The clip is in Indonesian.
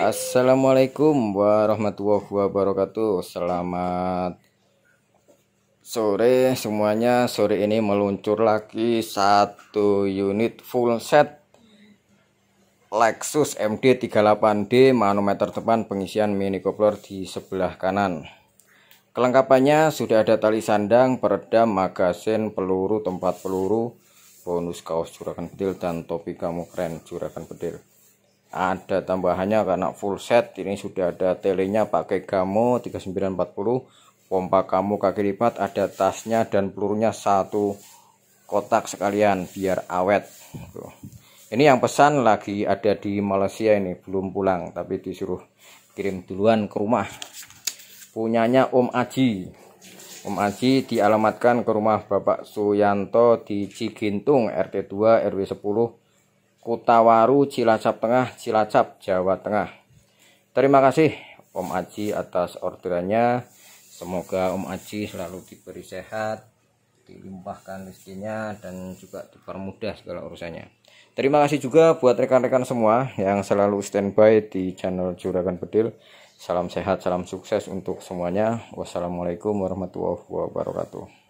Assalamualaikum warahmatullahi wabarakatuh Selamat sore semuanya Sore ini meluncur lagi satu unit full set Lexus MD38D manometer depan pengisian mini coupler di sebelah kanan Kelengkapannya sudah ada tali sandang, peredam, magasin, peluru, tempat peluru, bonus kaos juragan bedil, dan topi kamu keren juragan bedil ada tambahannya karena full set ini sudah ada telenya pakai gamo 3940 pompa kamu kaki lipat ada tasnya dan pelurunya satu kotak sekalian biar awet ini yang pesan lagi ada di Malaysia ini belum pulang tapi disuruh kirim duluan ke rumah punyanya Om Aji Om Aji dialamatkan ke rumah Bapak Suyanto di Cigintung RT2 RW 10 Waru, Cilacap Tengah, Cilacap, Jawa Tengah. Terima kasih Om Aji atas orderannya. Semoga Om Aji selalu diberi sehat, dilimpahkan rezekinya dan juga dipermudah segala urusannya. Terima kasih juga buat rekan-rekan semua yang selalu standby di channel Juragan Bedil. Salam sehat, salam sukses untuk semuanya. Wassalamualaikum warahmatullahi wabarakatuh.